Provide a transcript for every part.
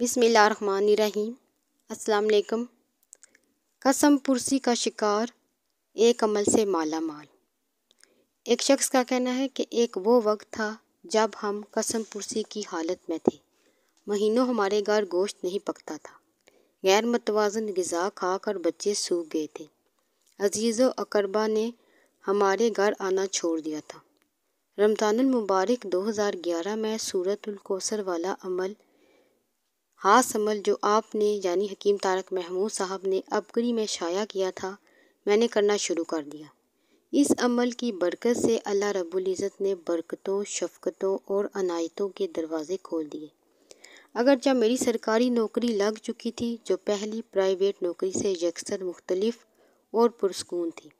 बिसमीम असलकम कसम पुरसी का शिकार एक अमल से माला माल एक शख्स का कहना है कि एक वो वक्त था जब हम कसम पुरसी की हालत में थे महीनों हमारे घर गोश्त नहीं पकता था गैर मतवाजन गज़ा खाकर बच्चे सूख गए थे अजीज़ अकरबा ने हमारे घर आना छोड़ दिया था रमज़ान मुबारक 2011 में सूरतुल कोसर वाला अमल हाथ समल जो आपने यानी हकीम तारक महमूद साहब ने अबगरी में शाया किया था मैंने करना शुरू कर दिया इस अमल की बरकत से अल्लाह रब्बुल इज़्ज़त ने बरकतों शफकतों और अनायतों के दरवाज़े खोल दिए अगर जब मेरी सरकारी नौकरी लग चुकी थी जो पहली प्राइवेट नौकरी से यकसर मुख्तलफ और पुरस्कून थी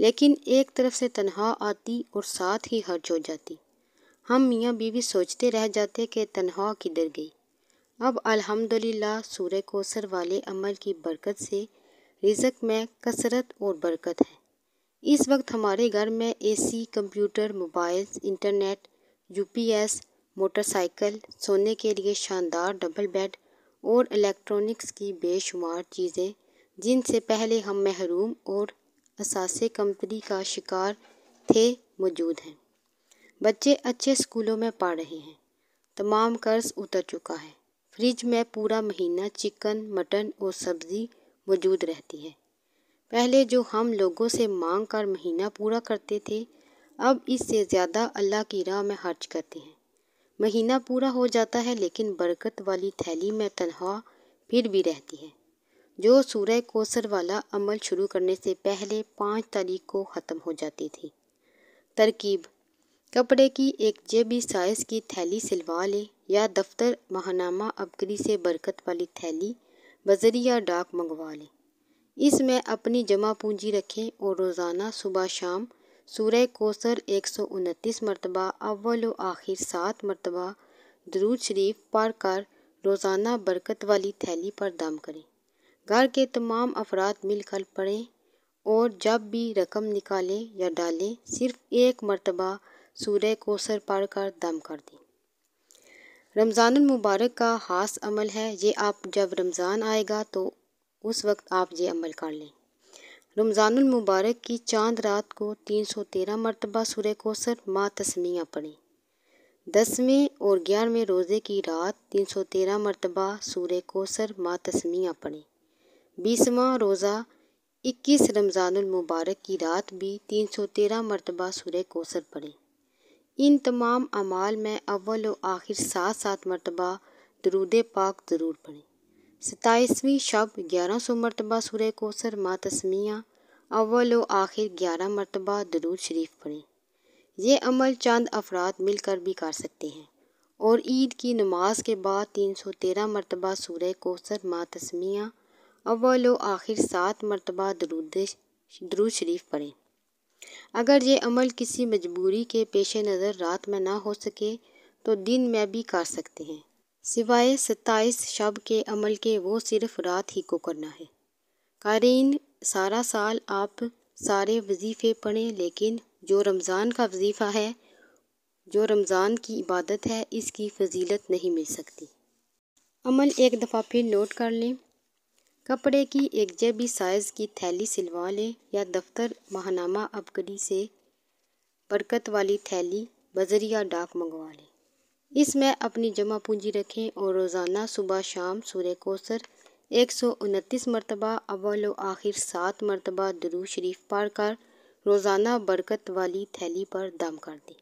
लेकिन एक तरफ से तनहा आती और साथ ही हर्ज हो जाती हम मियाँ बीवी सोचते रह जाते कि तनहा किधर गई अब अल्हम्दुलिल्लाह सूर्य कोसर वाले अमल की बरकत से रिजक में कसरत और बरकत है इस वक्त हमारे घर में AC, computer mobile internet UPS, motorcycle सोने के लिए शानदार डबल बेड और इलेक्ट्रॉनिक्स की बेशुमार चीज़ें जिनसे पहले हम महरूम और असासे कंपनी का शिकार थे मौजूद हैं बच्चे अच्छे स्कूलों में पढ़ रहे हैं तमाम कर्ज उतर चुका है फ्रिज में पूरा महीना चिकन मटन और सब्ज़ी मौजूद रहती है पहले जो हम लोगों से मांग कर महीना पूरा करते थे अब इससे ज़्यादा अल्लाह की राह में खर्च करते हैं महीना पूरा हो जाता है लेकिन बरकत वाली थैली में तनख्वाह फिर भी रहती है जो सूर्य कोसर वाला अमल शुरू करने से पहले पाँच तारीख को ख़त्म हो जाती थी तरकीब कपड़े की एक जेबी साइज की थैली सिलवा लें या दफ्तर महानामा अबकरी से बरकत वाली थैली बजरिया डाक मंगवा लें इसमें अपनी जमा पूंजी रखें और रोज़ाना सुबह शाम सूर्य कोसर एक सौ उनतीस मरतबा अव्वल व आखिर सात मरतबा दरूद शरीफ पढ़ कर रोज़ाना बरकत वाली थैली पर दम करें घर के तमाम अफराद मिलकर पढ़ें और जब भी रकम निकालें या डालें सिर्फ एक मरतबा सूर्य को सर पार कर दम कर दी रमज़ान मुबारक का ख़ास अमल है ये आप जब रमज़ान आएगा तो उस वक्त आप ये अमल कर लें रमज़ान मुबारक की चांद रात को तीन सौ तेरह मरतबा सूर्य कोसर माँ तस्मियाँ पढ़ें दसवें और ग्यारहवें रोज़े की रात तीन सौ तेरह मरतबा सूर्य कोसर माँ तस्मियाँ पढ़ें बीसवा रोज़ा इक्कीस रमज़ान मुबारक की रात भी तीन सौ तेरह मरतबा सूर्य कोसर पढ़ें इन तमाम अमाल में अव्वल व आखिर सात सात मरतबा दरूद पाक ज़रूर पढ़ें सताईसवीं शब ग्यारह सौ मरतबा सुर कोसर मातसमिया अव्वल व आखिर ग्यारह मरतबा दरूद शरीफ पढ़ें यह अमल चंद अफराद मिलकर भी कर सकते हैं और ईद की नमाज के बाद तीन सौ तेरह मरतबा सुर कोसर मातसमिया अव्वल व आखिर सात मरतबा दरूद दरूद शरीफ पढ़ें अगर ये अमल किसी मजबूरी के पेश नज़र रात में ना हो सके तो दिन में भी कर सकते हैं सिवाय सत्ताईस शब के अमल के वो सिर्फ़ रात ही को करना है कारीन सारा साल आप सारे वजीफ़े पढ़ें लेकिन जो रमज़ान का वजीफ़ा है जो रमज़ान की इबादत है इसकी फजीलत नहीं मिल सकती अमल एक दफ़ा फिर नोट कर लें कपड़े की एक जेबी साइज़ की थैली सिलवा लें या दफ्तर महानामा अबगडी से बरकत वाली थैली बजरिया डाक मंगवा लें इसमें अपनी जमा पूंजी रखें और रोज़ाना सुबह शाम सूर्य कोसर एक सौ उनतीस मरतबा अव्वल व आखिर सात मरतबा दरू शरीफ पार कर रोज़ाना बरकत वाली थैली पर दम कर दें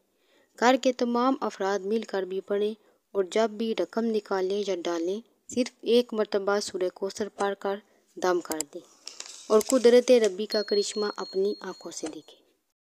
घर के तमाम अफराद मिलकर भी पढ़ें और जब भी रकम निकालें या डालें सिर्फ एक मरतबा सूर्य को सर पार कर दम कर दी और कुदरत रबी का करिश्मा अपनी आँखों से देखे